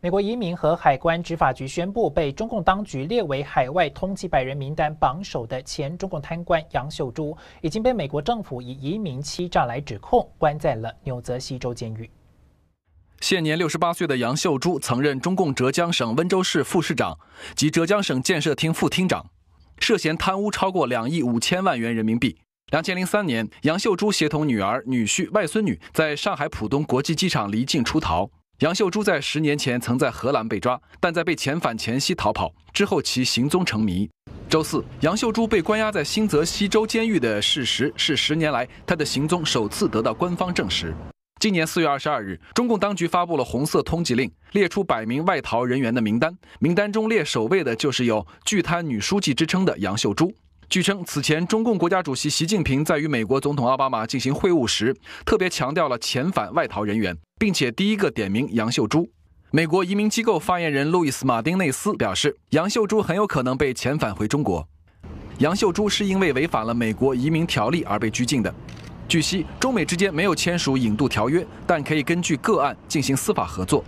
美国移民和海关执法局宣布，被中共当局列为海外通缉百人名单榜首的前中共贪官杨秀珠，已经被美国政府以移民欺诈来指控，关在了纽泽西州监狱。现年六十八岁的杨秀珠，曾任中共浙江省温州市副市长及浙江省建设厅副厅长，涉嫌贪污超过两亿五千万元人民币。两千零三年，杨秀珠协同女儿、女婿、外孙女在上海浦东国际机场离境出逃。杨秀珠在十年前曾在荷兰被抓，但在被遣返前夕逃跑之后，其行踪成谜。周四，杨秀珠被关押在新泽西州监狱的事实是，十年来她的行踪首次得到官方证实。今年四月二十二日，中共当局发布了红色通缉令，列出百名外逃人员的名单，名单中列首位的就是有“巨贪女书记”之称的杨秀珠。据称，此前中共国家主席习近平在与美国总统奥巴马进行会晤时，特别强调了遣返外逃人员。并且第一个点名杨秀珠，美国移民机构发言人路易斯·马丁内斯表示，杨秀珠很有可能被遣返回中国。杨秀珠是因为违反了美国移民条例而被拘禁的。据悉，中美之间没有签署引渡条约，但可以根据个案进行司法合作。